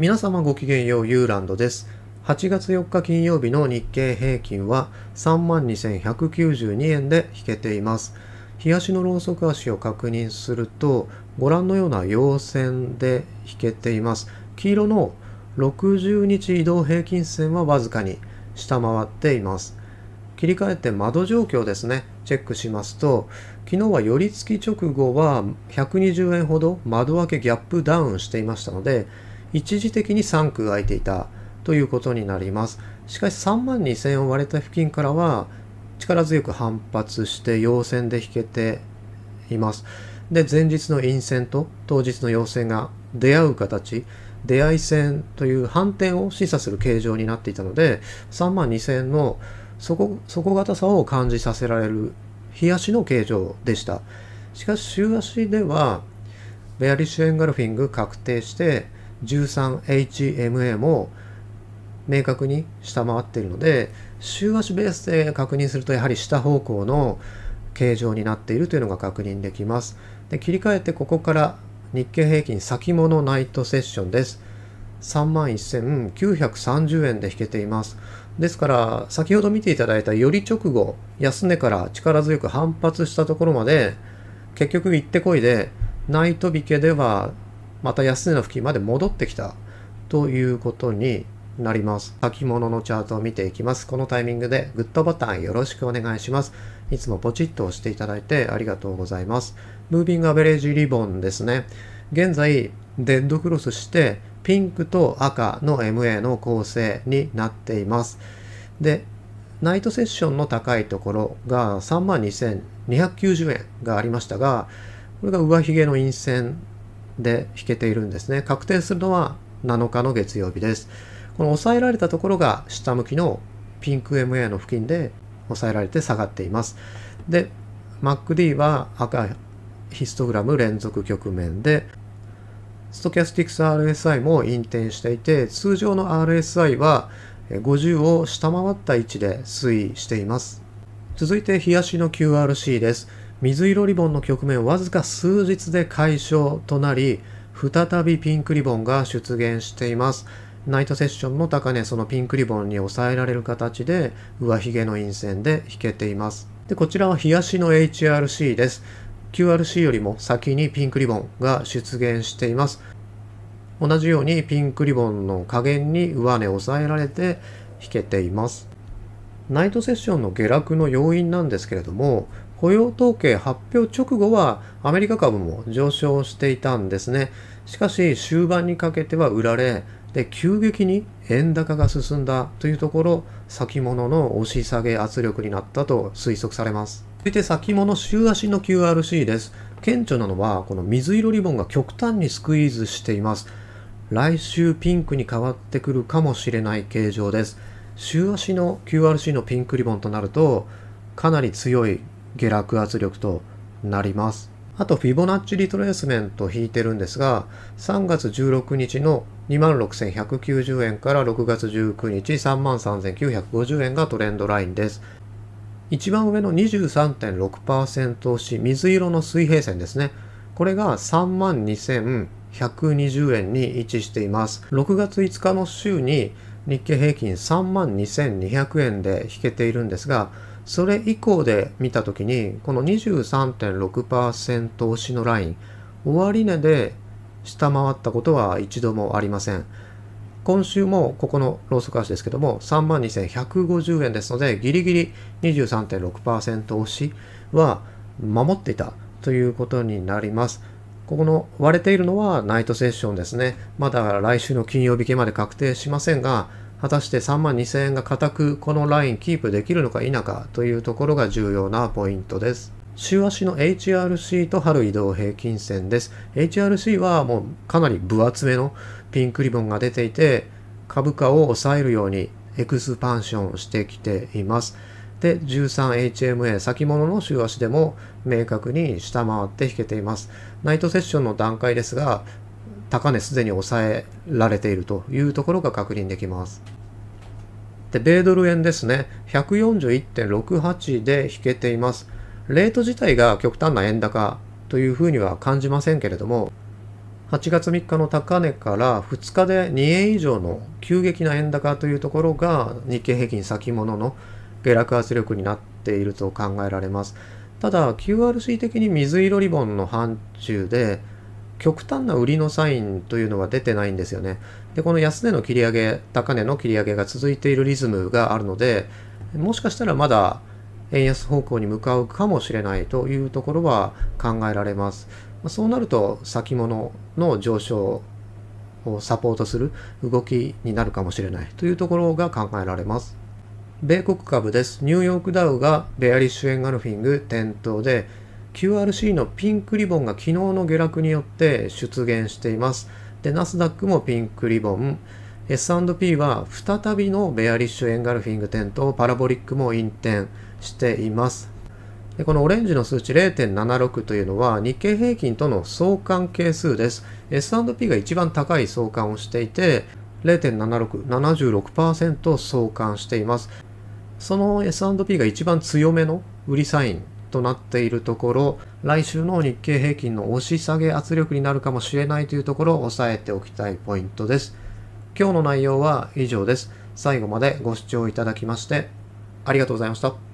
皆様ごきげんよう、ユーランドです。8月4日金曜日の日経平均は32,192円で引けています。日足のローソク足を確認すると、ご覧のような陽線で引けています。黄色の60日移動平均線はわずかに下回っています。切り替えて窓状況ですね、チェックしますと、昨日は寄り付き直後は120円ほど窓開けギャップダウンしていましたので、一時的に3区が空いていたということになります。しかし3万2000を割れた付近からは力強く反発して陽線で引けています。で、前日の陰線と当日の陽線が出会う形、出会い線という反転を示唆する形状になっていたので、3万2000の底底堅さを感じさせられる日足の形状でした。しかし週足では、ベアリッシュエンガルフィング確定して、13HMA も明確に下回っているので週足ベースで確認するとやはり下方向の形状になっているというのが確認できます。で切り替えてここから日経平均先物ナイトセッションです。31,930円で引けています。ですから先ほど見ていただいたより直後安値から力強く反発したところまで結局行ってこいでナイト引けではまた安値の付近まで戻ってきたということになります。先物のチャートを見ていきます。このタイミングでグッドボタンよろしくお願いします。いつもポチッと押していただいてありがとうございます。ムービングアベレージリボンですね。現在、デッドクロスしてピンクと赤の MA の構成になっています。で、ナイトセッションの高いところが32,290円がありましたが、これが上髭の陰線で引けているんですね。確定するのは7日の月曜日です。この抑えられたところが下向きのピンク MA の付近で抑えられて下がっています。で、MacD は赤ヒストグラム連続局面で、ストキャスティクス RSI も引転していて、通常の RSI は50を下回った位置で推移しています。続いて、日足の QRC です。水色リボンの局面わずか数日で解消となり再びピンクリボンが出現していますナイトセッションの高値そのピンクリボンに抑えられる形で上髭の陰線で引けていますでこちらは冷やしの HRC です QRC よりも先にピンクリボンが出現しています同じようにピンクリボンの加減に上値を抑えられて引けていますナイトセッションの下落の要因なんですけれども雇用統計発表直後はアメリカ株も上昇していたんですね。しかし終盤にかけては売られ、で急激に円高が進んだというところ、先物の押し下げ圧力になったと推測されます。続いて先物週足の QRC です。顕著なのはこの水色リボンが極端にスクイーズしています。来週ピンクに変わってくるかもしれない形状です。週足の QRC のピンクリボンとなるとかなり強い下落圧力となります。あと、フィボナッチリトレースメント引いてるんですが、3月16日の26,190円から6月19日33,950円がトレンドラインです。一番上の23.6%押し、水色の水平線ですね。これが32,120円に位置しています。6月5日の週に日経平均32,200円で引けているんですが、それ以降で見た時にこの23.6%押しのライン終値で下回ったことは一度もありません今週もここのローソク足ですけども3万2150円ですのでギリギリ23.6%押しは守っていたということになりますここの割れているのはナイトセッションですねまだ来週の金曜日系まで確定しませんが果たして3万2000円が固くこのラインキープできるのか否かというところが重要なポイントです。週足の HRC と春移動平均線です。HRC はもうかなり分厚めのピンクリボンが出ていて株価を抑えるようにエクスパンションしてきています。で、13HMA 先物の週足でも明確に下回って引けています。ナイトセッションの段階ですが、高値すでに抑えられているというところが確認できます。で、米ドル円ですね。141.68で引けています。レート自体が極端な円高というふうには感じませんけれども、8月3日の高値から2日で2円以上の急激な円高というところが日経平均先物の下落圧力になっていると考えられます。ただ QRC 的に水色リボンの範疇で極端な売りのサインというのは出てないんですよね。で、この安値の切り上げ、高値の切り上げが続いているリズムがあるので、もしかしたらまだ円安方向に向かうかもしれないというところは考えられます。そうなると先物の上昇をサポートする動きになるかもしれないというところが考えられます。米国株です。ニューヨークダウがベアリッシュエンガルフィング点灯で QRC のピンクリボンが昨日の下落によって出現しています。で、ナスダックもピンクリボン、S&P は再びのベアリッシュエンガルフィング点とパラボリックも引転しています。でこのオレンジの数値0.76というのは日経平均との相関係数です。S&P が一番高い相関をしていて0.76、76%相関しています。その S&P が一番強めの売りサインとなっているところ、来週の日経平均の押し下げ圧力になるかもしれないというところを押さえておきたいポイントです。今日の内容は以上です。最後までご視聴いただきまして、ありがとうございました。